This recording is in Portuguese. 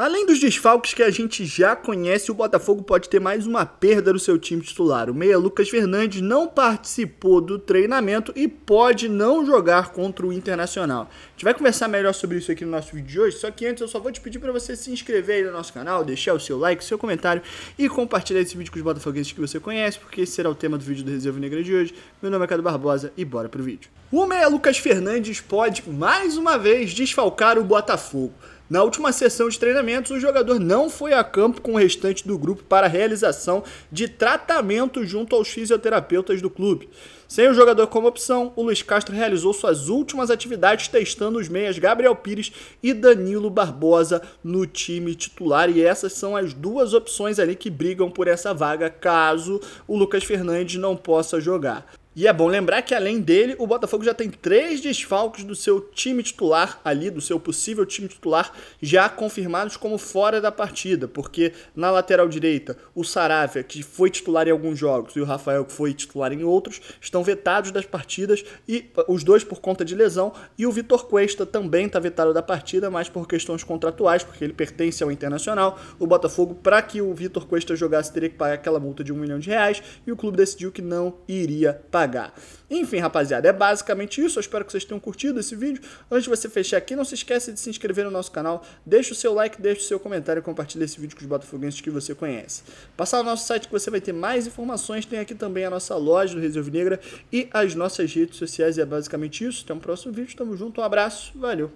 Além dos desfalques que a gente já conhece, o Botafogo pode ter mais uma perda no seu time titular. O meia Lucas Fernandes não participou do treinamento e pode não jogar contra o Internacional. A gente vai conversar melhor sobre isso aqui no nosso vídeo de hoje, só que antes eu só vou te pedir para você se inscrever aí no nosso canal, deixar o seu like, seu comentário e compartilhar esse vídeo com os botafoguenses que você conhece, porque esse será o tema do vídeo do Reserva Negra de hoje. Meu nome é Cado Barbosa e bora pro vídeo. O meia Lucas Fernandes pode mais uma vez desfalcar o Botafogo. Na última sessão de treinamentos, o jogador não foi a campo com o restante do grupo para a realização de tratamento junto aos fisioterapeutas do clube. Sem o jogador como opção, o Luiz Castro realizou suas últimas atividades testando os meias Gabriel Pires e Danilo Barbosa no time titular. E essas são as duas opções ali que brigam por essa vaga caso o Lucas Fernandes não possa jogar. E é bom lembrar que além dele, o Botafogo já tem três desfalques do seu time titular ali, do seu possível time titular, já confirmados como fora da partida, porque na lateral direita, o Saravia, que foi titular em alguns jogos, e o Rafael, que foi titular em outros, estão vetados das partidas, e os dois por conta de lesão, e o Vitor Cuesta também está vetado da partida, mas por questões contratuais, porque ele pertence ao Internacional. O Botafogo, para que o Vitor Cuesta jogasse, teria que pagar aquela multa de um milhão de reais, e o clube decidiu que não iria pagar pagar. Enfim, rapaziada, é basicamente isso. Eu espero que vocês tenham curtido esse vídeo. Antes de você fechar aqui, não se esqueça de se inscrever no nosso canal, deixa o seu like, deixa o seu comentário e compartilha esse vídeo com os botafoguenses que você conhece. Passar no nosso site que você vai ter mais informações, tem aqui também a nossa loja do resolve Negra e as nossas redes sociais. E é basicamente isso. Até o um próximo vídeo, tamo junto, um abraço, valeu!